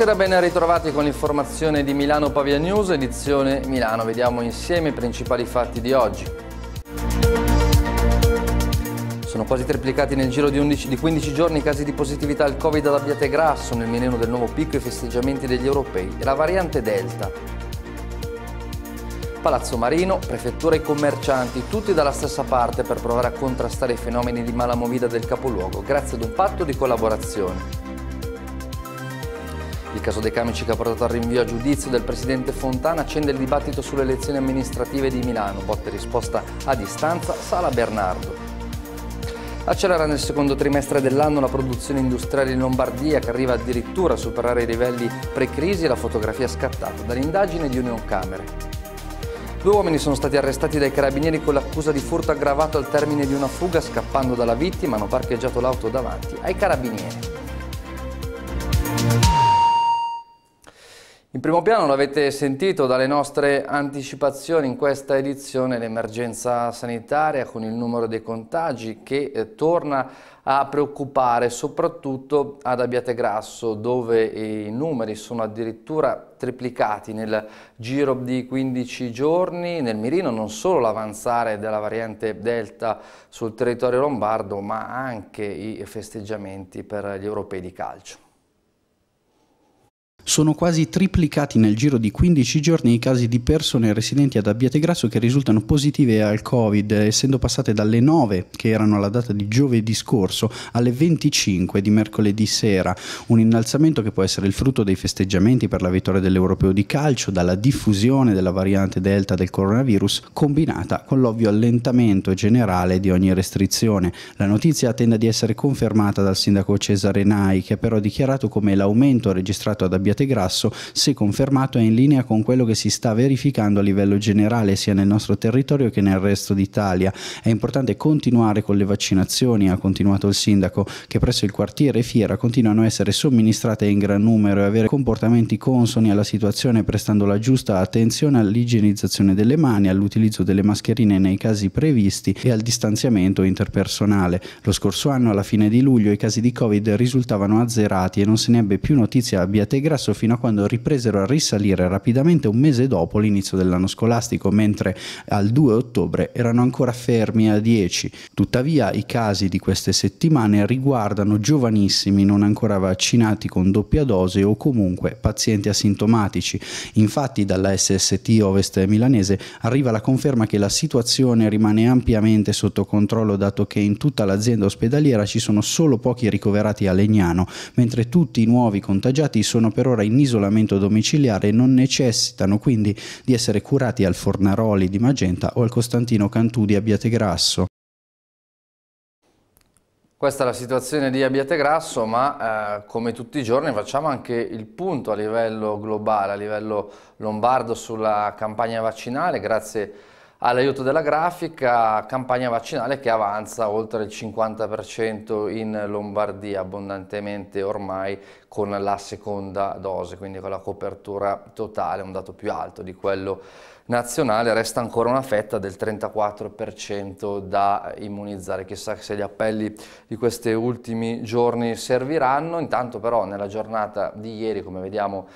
Buonasera, ben ritrovati con l'informazione di Milano Pavia News, edizione Milano. Vediamo insieme i principali fatti di oggi. Sono quasi triplicati nel giro di, 11, di 15 giorni i casi di positività al Covid ad Abbiate Grasso, nel meneno del nuovo picco e festeggiamenti degli europei e la variante Delta. Palazzo Marino, prefettura e commercianti, tutti dalla stessa parte per provare a contrastare i fenomeni di malamovida del capoluogo, grazie ad un patto di collaborazione. Il caso De Camici che ha portato al rinvio a giudizio del presidente Fontana accende il dibattito sulle elezioni amministrative di Milano. Botte risposta a distanza, Sala Bernardo. Accelera nel secondo trimestre dell'anno la produzione industriale in Lombardia che arriva addirittura a superare i livelli pre-crisi e la fotografia scattata dall'indagine di Union Camere. Due uomini sono stati arrestati dai carabinieri con l'accusa di furto aggravato al termine di una fuga scappando dalla vittima, hanno parcheggiato l'auto davanti ai carabinieri. In primo piano l'avete sentito dalle nostre anticipazioni in questa edizione l'emergenza sanitaria con il numero dei contagi che eh, torna a preoccupare soprattutto ad Abbiategrasso dove i numeri sono addirittura triplicati nel giro di 15 giorni. Nel mirino non solo l'avanzare della variante Delta sul territorio lombardo ma anche i festeggiamenti per gli europei di calcio sono quasi triplicati nel giro di 15 giorni i casi di persone residenti ad Abbiategrasso che risultano positive al Covid, essendo passate dalle 9, che erano alla data di giovedì scorso, alle 25 di mercoledì sera. Un innalzamento che può essere il frutto dei festeggiamenti per la vittoria dell'Europeo di calcio, dalla diffusione della variante Delta del coronavirus, combinata con l'ovvio allentamento generale di ogni restrizione. La notizia attende di essere confermata dal sindaco Cesare Nai, che ha però dichiarato come l'aumento registrato ad Abbiategrasso grasso, se confermato, è in linea con quello che si sta verificando a livello generale sia nel nostro territorio che nel resto d'Italia. È importante continuare con le vaccinazioni, ha continuato il sindaco, che presso il quartiere Fiera continuano a essere somministrate in gran numero e avere comportamenti consoni alla situazione prestando la giusta attenzione all'igienizzazione delle mani, all'utilizzo delle mascherine nei casi previsti e al distanziamento interpersonale. Lo scorso anno alla fine di luglio i casi di Covid risultavano azzerati e non se ne ebbe più notizia a Biategrasso perso fino a quando ripresero a risalire rapidamente un mese dopo l'inizio dell'anno scolastico, mentre al 2 ottobre erano ancora fermi a 10. Tuttavia i casi di queste settimane riguardano giovanissimi non ancora vaccinati con doppia dose o comunque pazienti asintomatici. Infatti dalla SST Ovest milanese arriva la conferma che la situazione rimane ampiamente sotto controllo dato che in tutta l'azienda ospedaliera ci sono solo pochi ricoverati a Legnano, mentre tutti i nuovi contagiati sono per ora ora in isolamento domiciliare e non necessitano quindi di essere curati al Fornaroli di Magenta o al Costantino Cantù di Abbiategrasso. Questa è la situazione di Abbiategrasso, ma eh, come tutti i giorni facciamo anche il punto a livello globale, a livello lombardo sulla campagna vaccinale, grazie a all'aiuto della grafica, campagna vaccinale che avanza oltre il 50% in Lombardia abbondantemente ormai con la seconda dose, quindi con la copertura totale, un dato più alto di quello nazionale, resta ancora una fetta del 34% da immunizzare, chissà se gli appelli di questi ultimi giorni serviranno, intanto però nella giornata di ieri come vediamo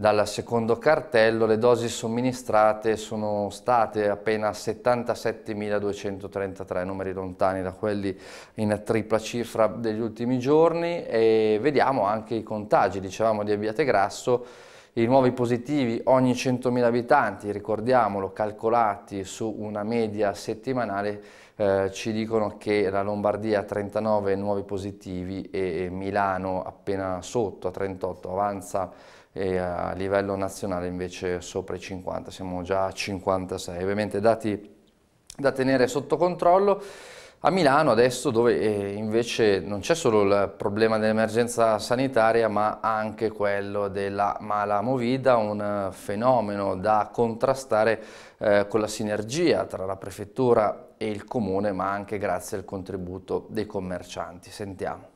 dal secondo cartello le dosi somministrate sono state appena 77.233, numeri lontani da quelli in tripla cifra degli ultimi giorni e vediamo anche i contagi, dicevamo di Abbiate Grasso, i nuovi positivi ogni 100.000 abitanti, ricordiamolo, calcolati su una media settimanale, eh, ci dicono che la Lombardia ha 39 nuovi positivi e Milano appena sotto a 38 avanza e a livello nazionale invece sopra i 50, siamo già a 56, ovviamente dati da tenere sotto controllo. A Milano adesso dove eh, invece non c'è solo il problema dell'emergenza sanitaria ma anche quello della mala movida, un fenomeno da contrastare eh, con la sinergia tra la prefettura e il comune ma anche grazie al contributo dei commercianti. Sentiamo.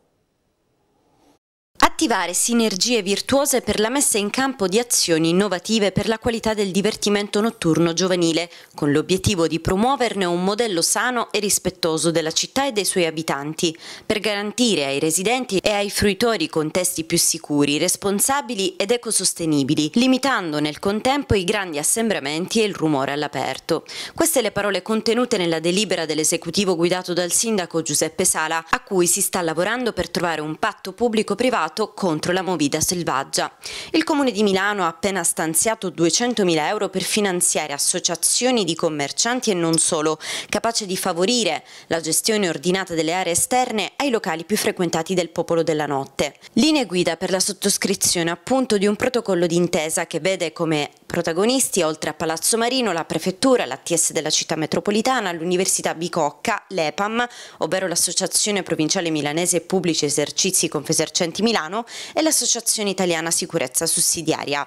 Attivare sinergie virtuose per la messa in campo di azioni innovative per la qualità del divertimento notturno giovanile, con l'obiettivo di promuoverne un modello sano e rispettoso della città e dei suoi abitanti, per garantire ai residenti e ai fruitori contesti più sicuri, responsabili ed ecosostenibili, limitando nel contempo i grandi assembramenti e il rumore all'aperto. Queste le parole contenute nella delibera dell'esecutivo guidato dal sindaco Giuseppe Sala, a cui si sta lavorando per trovare un patto pubblico-privato combattuto contro la movida selvaggia. Il Comune di Milano ha appena stanziato 200.000 euro per finanziare associazioni di commercianti e non solo, capace di favorire la gestione ordinata delle aree esterne ai locali più frequentati del popolo della notte. Linee guida per la sottoscrizione appunto di un protocollo d'intesa che vede come Protagonisti, oltre a Palazzo Marino, la Prefettura, la TS della città metropolitana, l'Università Bicocca, l'EPAM, ovvero l'Associazione Provinciale Milanese Pubblici Esercizi Confesercenti Milano e l'Associazione Italiana Sicurezza Sussidiaria.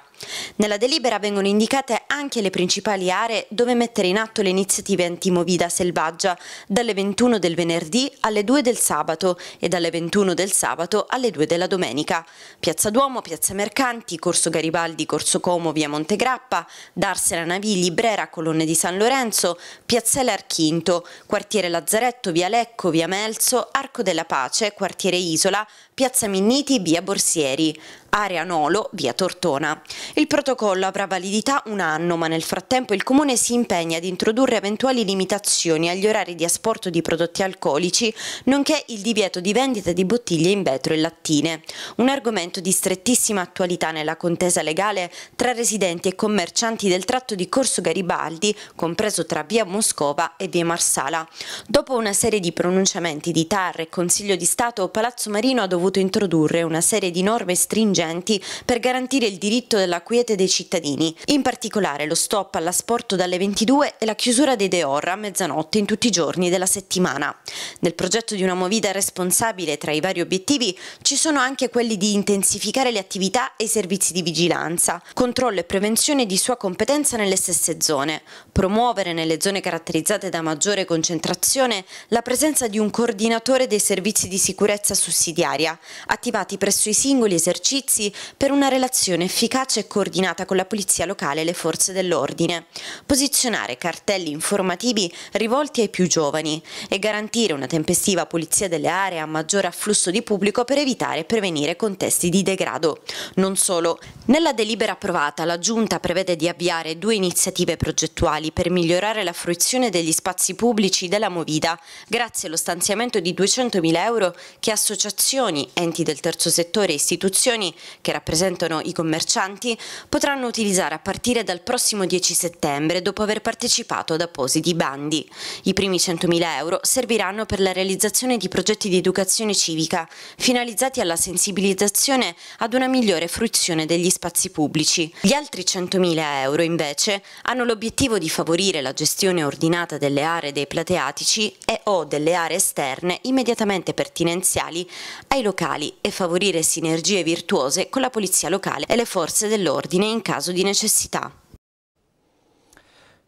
Nella delibera vengono indicate anche le principali aree dove mettere in atto le iniziative antimovida selvaggia dalle 21 del venerdì alle 2 del sabato e dalle 21 del sabato alle 2 della domenica. Piazza Duomo, Piazza Mercanti, Corso Garibaldi, Corso Como, Via Montegrappa, Darsena Navigli, Brera, Colonne di San Lorenzo, Piazzale Archinto, Quartiere Lazzaretto, Via Lecco, Via Melzo, Arco della Pace, Quartiere Isola, Piazza Minniti, Via Borsieri area Nolo, via Tortona. Il protocollo avrà validità un anno, ma nel frattempo il Comune si impegna ad introdurre eventuali limitazioni agli orari di asporto di prodotti alcolici, nonché il divieto di vendita di bottiglie in vetro e lattine. Un argomento di strettissima attualità nella contesa legale tra residenti e commercianti del tratto di Corso Garibaldi, compreso tra via Moscova e via Marsala. Dopo una serie di pronunciamenti di TAR e Consiglio di Stato, Palazzo Marino ha dovuto introdurre una serie di norme stringenti vigenti per garantire il diritto della quiete dei cittadini, in particolare lo stop all'asporto dalle 22 e la chiusura dei Deor a mezzanotte in tutti i giorni della settimana. Nel progetto di una movida responsabile tra i vari obiettivi ci sono anche quelli di intensificare le attività e i servizi di vigilanza, controllo e prevenzione di sua competenza nelle stesse zone, promuovere nelle zone caratterizzate da maggiore concentrazione la presenza di un coordinatore dei servizi di sicurezza sussidiaria, attivati presso i singoli esercizi Rossi per una relazione efficace e coordinata con la Polizia Locale e le Forze dell'Ordine, posizionare cartelli informativi rivolti ai più giovani e garantire una tempestiva pulizia delle aree a maggior afflusso di pubblico per evitare e prevenire contesti di degrado. Non solo. Nella delibera approvata la Giunta prevede di avviare due iniziative progettuali per migliorare la fruizione degli spazi pubblici della Movida grazie allo stanziamento di 200.000 euro che associazioni, enti del terzo settore e istituzioni che rappresentano i commercianti, potranno utilizzare a partire dal prossimo 10 settembre dopo aver partecipato ad appositi bandi. I primi 100.000 euro serviranno per la realizzazione di progetti di educazione civica, finalizzati alla sensibilizzazione ad una migliore fruizione degli spazi pubblici. Gli altri 100.000 euro, invece, hanno l'obiettivo di favorire la gestione ordinata delle aree dei plateatici e o delle aree esterne immediatamente pertinenziali ai locali e favorire sinergie virtuose pericolose con la polizia locale e le forze dell'ordine in caso di necessità.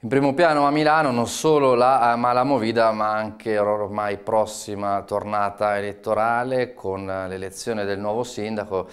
In primo piano a Milano non solo la eh, Malamovida ma anche ormai prossima tornata elettorale con eh, l'elezione del nuovo sindaco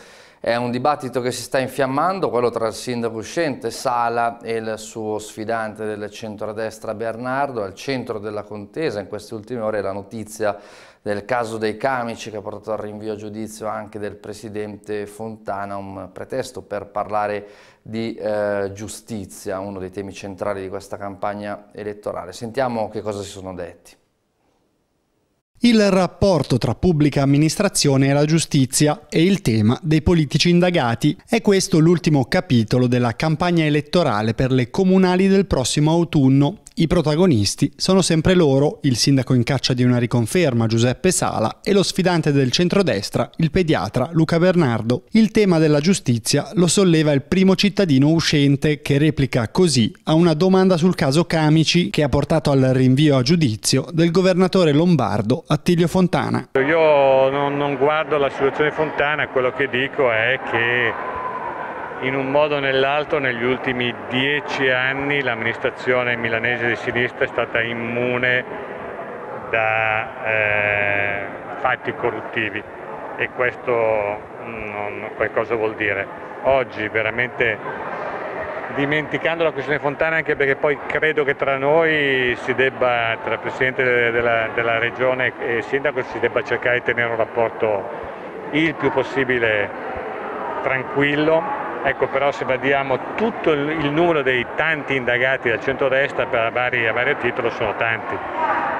è un dibattito che si sta infiammando, quello tra il sindaco uscente Sala e il suo sfidante del centrodestra Bernardo, al centro della contesa in queste ultime ore la notizia del caso dei camici che ha portato al rinvio a giudizio anche del presidente Fontana, un pretesto per parlare di eh, giustizia, uno dei temi centrali di questa campagna elettorale. Sentiamo che cosa si sono detti. Il rapporto tra pubblica amministrazione e la giustizia e il tema dei politici indagati è questo l'ultimo capitolo della campagna elettorale per le comunali del prossimo autunno i protagonisti sono sempre loro, il sindaco in caccia di una riconferma Giuseppe Sala e lo sfidante del centrodestra, il pediatra Luca Bernardo. Il tema della giustizia lo solleva il primo cittadino uscente che replica così a una domanda sul caso Camici che ha portato al rinvio a giudizio del governatore lombardo Attilio Fontana. Io non, non guardo la situazione Fontana, quello che dico è che in un modo o nell'altro negli ultimi dieci anni l'amministrazione milanese di sinistra è stata immune da eh, fatti corruttivi e questo mm, non, qualcosa vuol dire. Oggi veramente dimenticando la questione Fontana anche perché poi credo che tra noi si debba, tra Presidente della, della Regione e Sindaco si debba cercare di tenere un rapporto il più possibile tranquillo Ecco però se vediamo tutto il numero dei tanti indagati dal centrodestra per a vario titolo sono tanti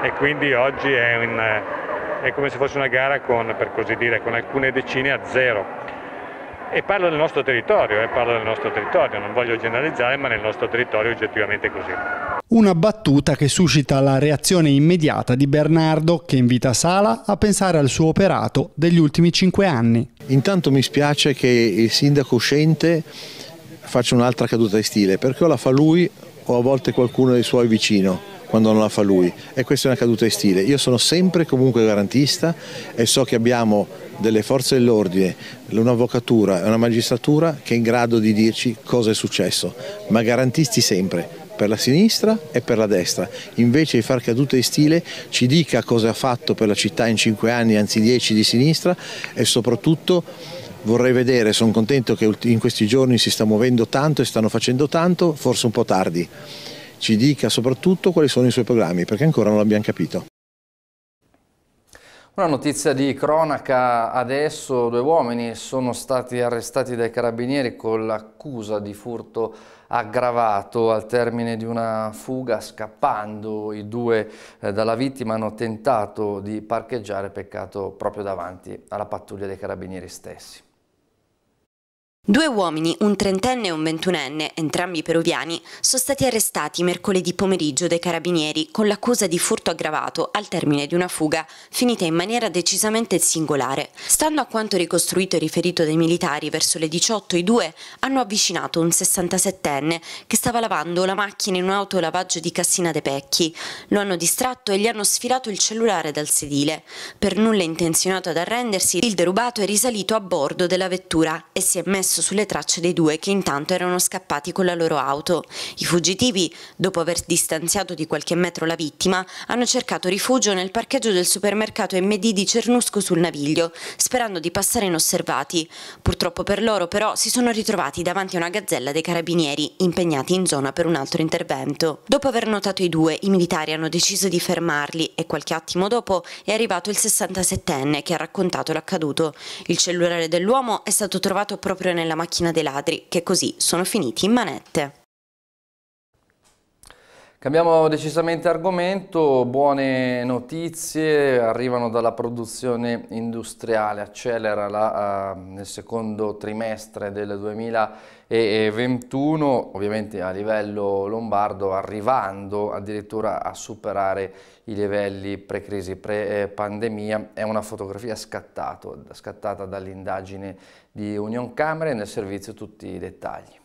e quindi oggi è, un, è come se fosse una gara con, per così dire, con alcune decine a zero. E parlo del nostro territorio, eh, parlo del nostro territorio, non voglio generalizzare, ma nel nostro territorio è oggettivamente così. Una battuta che suscita la reazione immediata di Bernardo che invita Sala a pensare al suo operato degli ultimi cinque anni. Intanto mi spiace che il sindaco uscente faccia un'altra caduta di stile, perché o la fa lui o a volte qualcuno dei suoi vicino quando non la fa lui e questa è una caduta di stile. Io sono sempre comunque garantista e so che abbiamo delle forze dell'ordine, un'avvocatura e una magistratura che è in grado di dirci cosa è successo, ma garantisti sempre, per la sinistra e per la destra, invece di far cadute di stile ci dica cosa ha fatto per la città in 5 anni anzi 10 di sinistra e soprattutto vorrei vedere, sono contento che in questi giorni si sta muovendo tanto e stanno facendo tanto, forse un po' tardi, ci dica soprattutto quali sono i suoi programmi perché ancora non l'abbiamo capito. Una notizia di cronaca adesso, due uomini sono stati arrestati dai carabinieri con l'accusa di furto aggravato al termine di una fuga scappando. I due eh, dalla vittima hanno tentato di parcheggiare, peccato proprio davanti alla pattuglia dei carabinieri stessi. Due uomini, un trentenne e un ventunenne, entrambi peruviani, sono stati arrestati mercoledì pomeriggio dai carabinieri con l'accusa di furto aggravato al termine di una fuga finita in maniera decisamente singolare. Stando a quanto ricostruito e riferito dai militari, verso le 18 i due hanno avvicinato un 67enne che stava lavando la macchina in un autolavaggio di Cassina de Pecchi. Lo hanno distratto e gli hanno sfilato il cellulare dal sedile. Per nulla intenzionato ad arrendersi, il derubato è risalito a bordo della vettura e si è messo corso sulle tracce dei due che intanto erano scappati con la loro auto. I fuggitivi, dopo aver distanziato di qualche metro la vittima, hanno cercato rifugio nel parcheggio del supermercato MD di Cernusco sul Naviglio, sperando di passare inosservati. Purtroppo per loro però si sono ritrovati davanti a una gazzella dei carabinieri impegnati in zona per un altro intervento. Dopo aver notato i due, i militari hanno deciso di fermarli e qualche attimo dopo è arrivato il 67enne che ha raccontato l'accaduto. Il cellulare dell'uomo è stato trovato proprio nella nella macchina dei ladri, che così sono finiti in manette. Cambiamo decisamente argomento, buone notizie arrivano dalla produzione industriale, accelera la, uh, nel secondo trimestre del 2021, ovviamente a livello lombardo arrivando addirittura a superare i livelli pre-crisi, pre-pandemia, è una fotografia scattato, scattata dall'indagine di Union Camere, nel servizio tutti i dettagli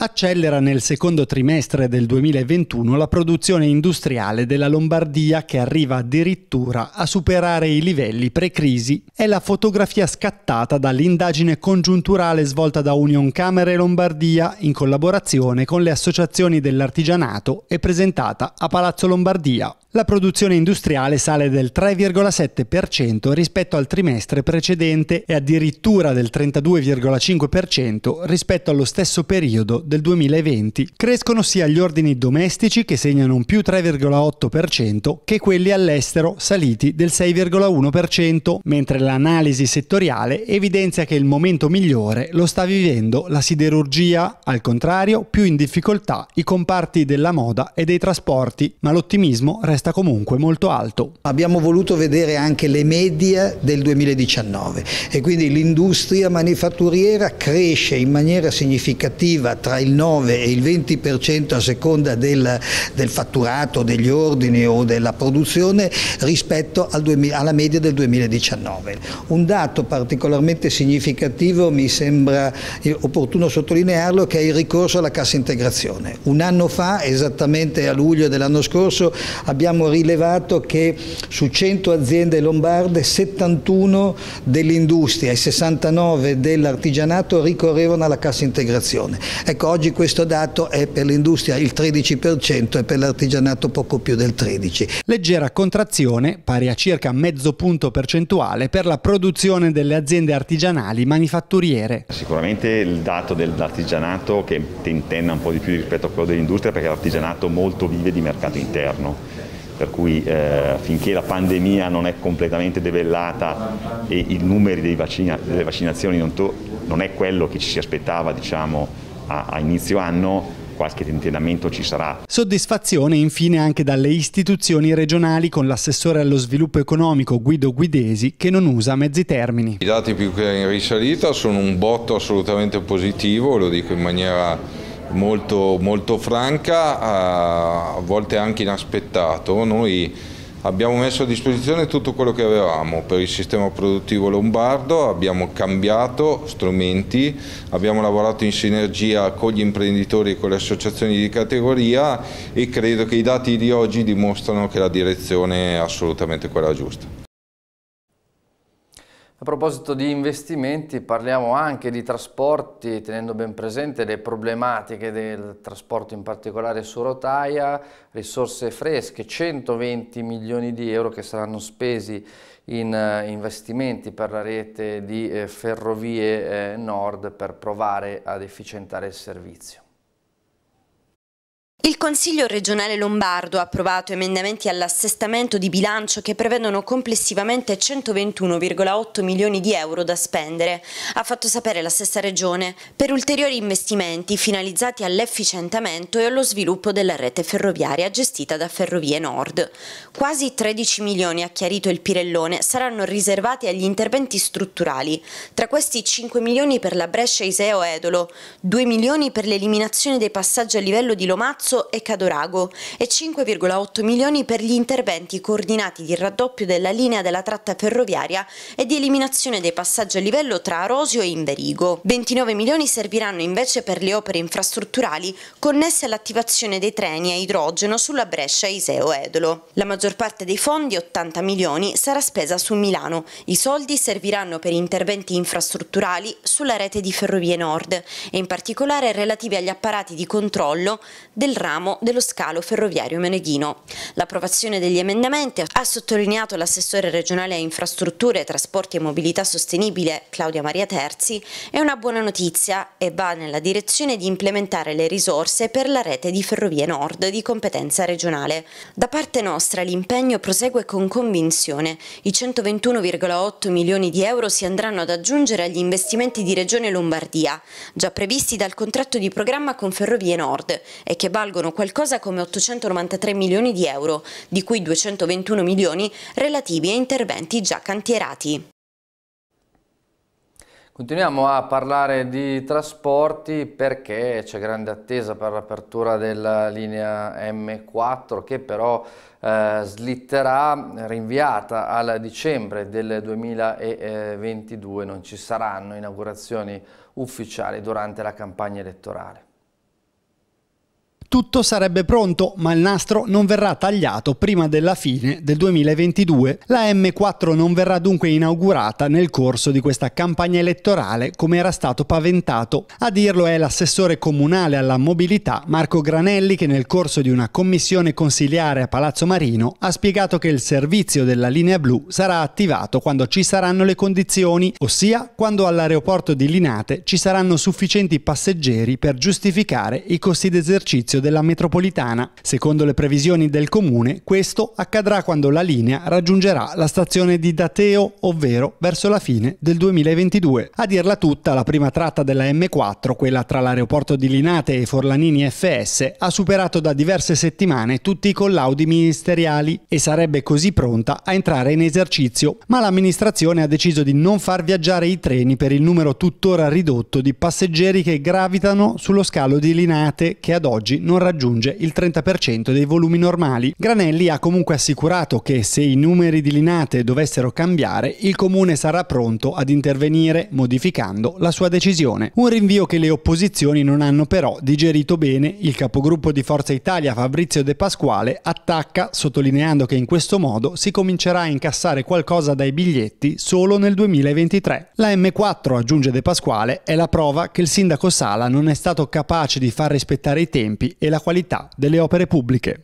accelera nel secondo trimestre del 2021 la produzione industriale della Lombardia che arriva addirittura a superare i livelli pre-crisi. È la fotografia scattata dall'indagine congiunturale svolta da Union Camere Lombardia in collaborazione con le associazioni dell'artigianato e presentata a Palazzo Lombardia. La produzione industriale sale del 3,7% rispetto al trimestre precedente e addirittura del 32,5% rispetto allo stesso periodo del 2020 crescono sia gli ordini domestici che segnano un più 3,8% che quelli all'estero saliti del 6,1%, mentre l'analisi settoriale evidenzia che il momento migliore lo sta vivendo la siderurgia, al contrario più in difficoltà i comparti della moda e dei trasporti, ma l'ottimismo resta comunque molto alto. Abbiamo voluto vedere anche le medie del 2019 e quindi l'industria manifatturiera cresce in maniera significativa tra il 9 e il 20% a seconda del, del fatturato, degli ordini o della produzione rispetto al 2000, alla media del 2019. Un dato particolarmente significativo mi sembra opportuno sottolinearlo che è il ricorso alla cassa integrazione. Un anno fa, esattamente a luglio dell'anno scorso, abbiamo rilevato che su 100 aziende lombarde 71 dell'industria e 69 dell'artigianato ricorrevano alla cassa integrazione. Ecco, oggi questo dato è per l'industria il 13% e per l'artigianato poco più del 13%. Leggera contrazione, pari a circa mezzo punto percentuale, per la produzione delle aziende artigianali manifatturiere. Sicuramente il dato dell'artigianato che tentenna un po' di più rispetto a quello dell'industria perché l'artigianato molto vive di mercato interno per cui eh, finché la pandemia non è completamente debellata e i numeri vaccina, delle vaccinazioni non, non, è quello che ci si aspettava diciamo, a, a inizio anno qualche tentennamento ci sarà. Soddisfazione infine anche dalle istituzioni regionali con l'assessore allo sviluppo economico Guido Guidesi che non usa mezzi termini. I dati più che in risalita sono un botto assolutamente positivo, lo dico in maniera molto, molto franca, a volte anche inaspettato. Noi Abbiamo messo a disposizione tutto quello che avevamo per il sistema produttivo lombardo, abbiamo cambiato strumenti, abbiamo lavorato in sinergia con gli imprenditori e con le associazioni di categoria e credo che i dati di oggi dimostrano che la direzione è assolutamente quella giusta. A proposito di investimenti parliamo anche di trasporti tenendo ben presente le problematiche del trasporto in particolare su rotaia, risorse fresche, 120 milioni di euro che saranno spesi in eh, investimenti per la rete di eh, ferrovie eh, nord per provare ad efficientare il servizio. Il Consiglio regionale lombardo ha approvato emendamenti all'assestamento di bilancio che prevedono complessivamente 121,8 milioni di euro da spendere, ha fatto sapere la stessa regione, per ulteriori investimenti finalizzati all'efficientamento e allo sviluppo della rete ferroviaria gestita da Ferrovie Nord. Quasi 13 milioni, ha chiarito il Pirellone, saranno riservati agli interventi strutturali, tra questi 5 milioni per la Brescia Iseo Edolo, 2 milioni per l'eliminazione dei passaggi a livello di Lomazzo Caruso e Cadorago e 5,8 milioni per gli interventi coordinati di raddoppio della linea della tratta ferroviaria e di eliminazione dei passaggi a livello tra Arosio e Inverigo. 29 milioni serviranno invece per le opere infrastrutturali connesse all'attivazione dei treni a idrogeno sulla Brescia Iseo-Edolo. La maggior parte dei fondi, 80 milioni, sarà spesa su Milano. I soldi serviranno per interventi infrastrutturali sulla rete di Ferrovie Nord e in particolare relativi agli apparati di controllo del ramo dello scalo ferroviario meneghino. L'approvazione degli emendamenti ha sottolineato l'assessore regionale a infrastrutture, trasporti e mobilità sostenibile Claudia Maria Terzi è una buona notizia e va nella direzione di implementare le risorse per la rete di ferrovie nord di competenza regionale. Da parte nostra l'impegno prosegue con convinzione. I 121,8 milioni di euro si andranno ad aggiungere agli investimenti di Regione Lombardia, già previsti dal contratto di programma con Ferrovie Nord e che valgono valgono qualcosa come 893 milioni di euro, di cui 221 milioni relativi a interventi già cantierati. Continuiamo a parlare di trasporti perché c'è grande attesa per l'apertura della linea M4 che però eh, slitterà, rinviata al dicembre del 2022. Non ci saranno inaugurazioni ufficiali durante la campagna elettorale tutto sarebbe pronto, ma il nastro non verrà tagliato prima della fine del 2022. La M4 non verrà dunque inaugurata nel corso di questa campagna elettorale come era stato paventato. A dirlo è l'assessore comunale alla mobilità Marco Granelli che nel corso di una commissione consiliare a Palazzo Marino ha spiegato che il servizio della linea blu sarà attivato quando ci saranno le condizioni, ossia quando all'aeroporto di Linate ci saranno sufficienti passeggeri per giustificare i costi d'esercizio servizio della metropolitana. Secondo le previsioni del comune, questo accadrà quando la linea raggiungerà la stazione di Dateo, ovvero verso la fine del 2022. A dirla tutta, la prima tratta della M4, quella tra l'aeroporto di Linate e Forlanini FS, ha superato da diverse settimane tutti i collaudi ministeriali e sarebbe così pronta a entrare in esercizio, ma l'amministrazione ha deciso di non far viaggiare i treni per il numero tuttora ridotto di passeggeri che gravitano sullo scalo di Linate che ad oggi non raggiunge il 30% dei volumi normali. Granelli ha comunque assicurato che se i numeri di Linate dovessero cambiare, il comune sarà pronto ad intervenire modificando la sua decisione. Un rinvio che le opposizioni non hanno però digerito bene. Il capogruppo di Forza Italia Fabrizio De Pasquale attacca sottolineando che in questo modo si comincerà a incassare qualcosa dai biglietti solo nel 2023. La M4, aggiunge De Pasquale, è la prova che il sindaco Sala non è stato capace di far rispettare i tempi e la qualità delle opere pubbliche.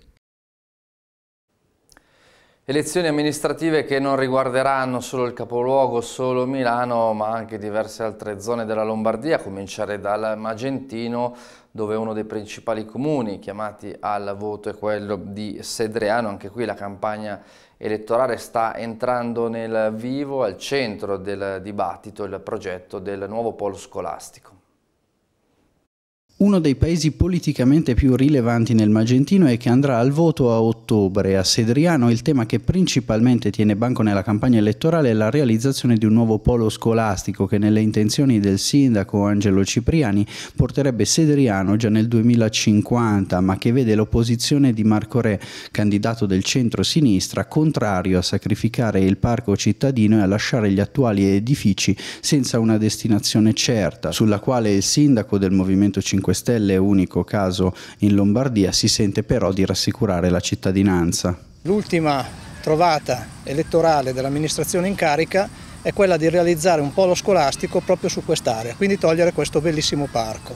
Elezioni amministrative che non riguarderanno solo il capoluogo, solo Milano, ma anche diverse altre zone della Lombardia, a cominciare dal Magentino, dove uno dei principali comuni chiamati al voto è quello di Sedreano. Anche qui la campagna elettorale sta entrando nel vivo, al centro del dibattito, il progetto del nuovo polo scolastico uno dei paesi politicamente più rilevanti nel Magentino e che andrà al voto a ottobre. A Sedriano il tema che principalmente tiene banco nella campagna elettorale è la realizzazione di un nuovo polo scolastico che nelle intenzioni del sindaco Angelo Cipriani porterebbe Sedriano già nel 2050, ma che vede l'opposizione di Marco Re, candidato del centro-sinistra, contrario a sacrificare il parco cittadino e a lasciare gli attuali edifici senza una destinazione certa, sulla quale il sindaco del Movimento 5 5 Stelle, unico caso in Lombardia, si sente però di rassicurare la cittadinanza. L'ultima trovata elettorale dell'amministrazione in carica è quella di realizzare un polo scolastico proprio su quest'area, quindi togliere questo bellissimo parco.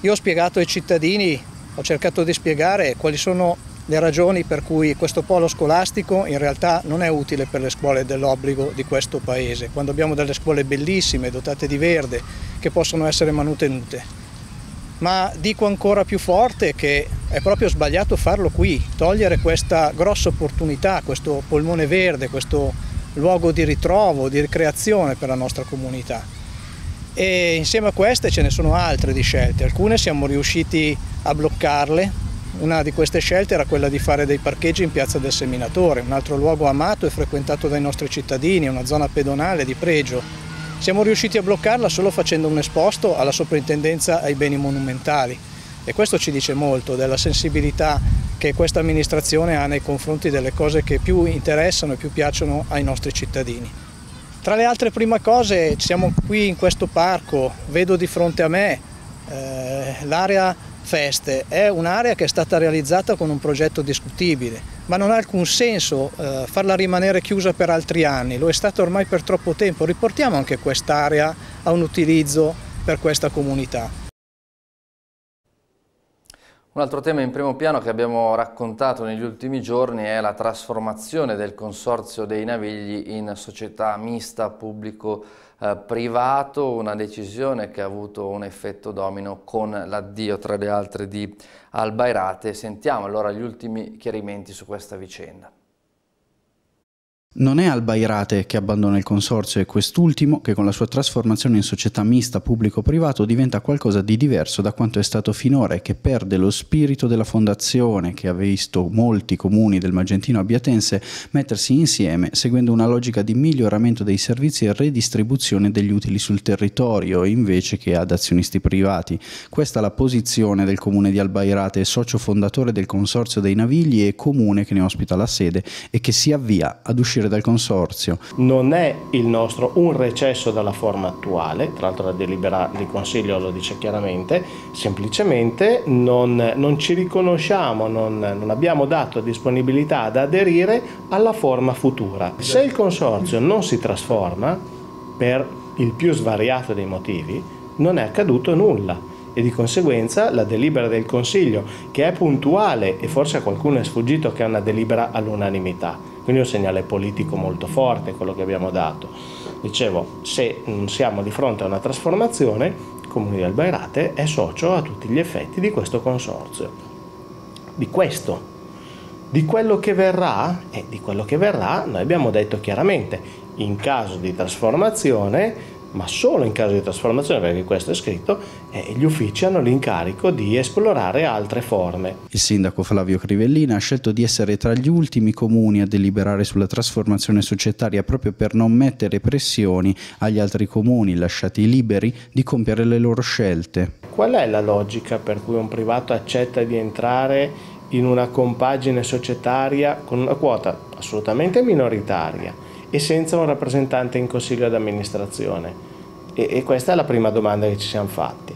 Io ho spiegato ai cittadini, ho cercato di spiegare quali sono le ragioni per cui questo polo scolastico in realtà non è utile per le scuole dell'obbligo di questo paese, quando abbiamo delle scuole bellissime, dotate di verde, che possono essere manutenute ma dico ancora più forte che è proprio sbagliato farlo qui, togliere questa grossa opportunità, questo polmone verde, questo luogo di ritrovo, di ricreazione per la nostra comunità. E insieme a queste ce ne sono altre di scelte, alcune siamo riusciti a bloccarle, una di queste scelte era quella di fare dei parcheggi in piazza del Seminatore, un altro luogo amato e frequentato dai nostri cittadini, una zona pedonale di pregio, siamo riusciti a bloccarla solo facendo un esposto alla soprintendenza ai beni monumentali e questo ci dice molto della sensibilità che questa amministrazione ha nei confronti delle cose che più interessano e più piacciono ai nostri cittadini. Tra le altre prime cose siamo qui in questo parco, vedo di fronte a me eh, l'area feste è un'area che è stata realizzata con un progetto discutibile, ma non ha alcun senso eh, farla rimanere chiusa per altri anni, lo è stato ormai per troppo tempo, riportiamo anche quest'area a un utilizzo per questa comunità. Un altro tema in primo piano che abbiamo raccontato negli ultimi giorni è la trasformazione del Consorzio dei Navigli in società mista pubblico pubblico eh, privato una decisione che ha avuto un effetto domino con l'addio tra le altre di Albairate. Sentiamo allora gli ultimi chiarimenti su questa vicenda. Non è Albairate che abbandona il consorzio è quest'ultimo che con la sua trasformazione in società mista pubblico-privato diventa qualcosa di diverso da quanto è stato finora e che perde lo spirito della fondazione che ha visto molti comuni del Magentino Abbiatense mettersi insieme seguendo una logica di miglioramento dei servizi e redistribuzione degli utili sul territorio invece che ad azionisti privati. Questa è la posizione del comune di Albairate, socio fondatore del consorzio dei Navigli e comune che ne ospita la sede e che si avvia ad uscire uscire dal consorzio. Non è il nostro un recesso dalla forma attuale, tra l'altro la delibera del Consiglio lo dice chiaramente, semplicemente non, non ci riconosciamo, non, non abbiamo dato disponibilità ad aderire alla forma futura. Se il consorzio non si trasforma, per il più svariato dei motivi, non è accaduto nulla e di conseguenza la delibera del Consiglio, che è puntuale e forse a qualcuno è sfuggito che è una delibera all'unanimità, quindi è un segnale politico molto forte quello che abbiamo dato. Dicevo, se non siamo di fronte a una trasformazione, il Comune di Albairate è socio a tutti gli effetti di questo consorzio. Di questo, di quello che verrà, e di quello che verrà, noi abbiamo detto chiaramente, in caso di trasformazione ma solo in caso di trasformazione, perché questo è scritto, eh, gli uffici hanno l'incarico di esplorare altre forme. Il sindaco Flavio Crivellina ha scelto di essere tra gli ultimi comuni a deliberare sulla trasformazione societaria proprio per non mettere pressioni agli altri comuni lasciati liberi di compiere le loro scelte. Qual è la logica per cui un privato accetta di entrare in una compagine societaria con una quota assolutamente minoritaria? e senza un rappresentante in consiglio d'amministrazione? E, e questa è la prima domanda che ci siamo fatti.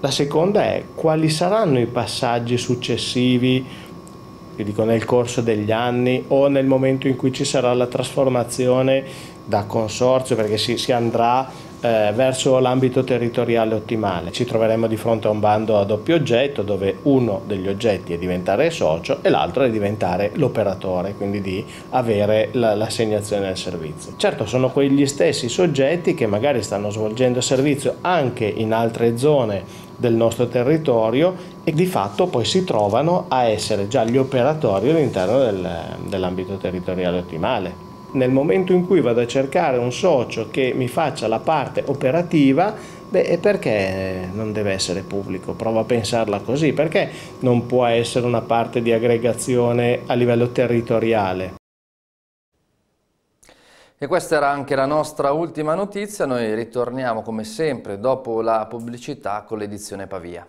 La seconda è quali saranno i passaggi successivi dico, nel corso degli anni o nel momento in cui ci sarà la trasformazione da consorzio, perché si, si andrà eh, verso l'ambito territoriale ottimale. Ci troveremo di fronte a un bando a doppio oggetto dove uno degli oggetti è diventare socio e l'altro è diventare l'operatore, quindi di avere l'assegnazione al servizio. Certo sono quegli stessi soggetti che magari stanno svolgendo servizio anche in altre zone del nostro territorio e di fatto poi si trovano a essere già gli operatori all'interno del, dell'ambito territoriale ottimale nel momento in cui vado a cercare un socio che mi faccia la parte operativa, beh, perché non deve essere pubblico? Provo a pensarla così, perché non può essere una parte di aggregazione a livello territoriale? E questa era anche la nostra ultima notizia, noi ritorniamo come sempre dopo la pubblicità con l'edizione Pavia.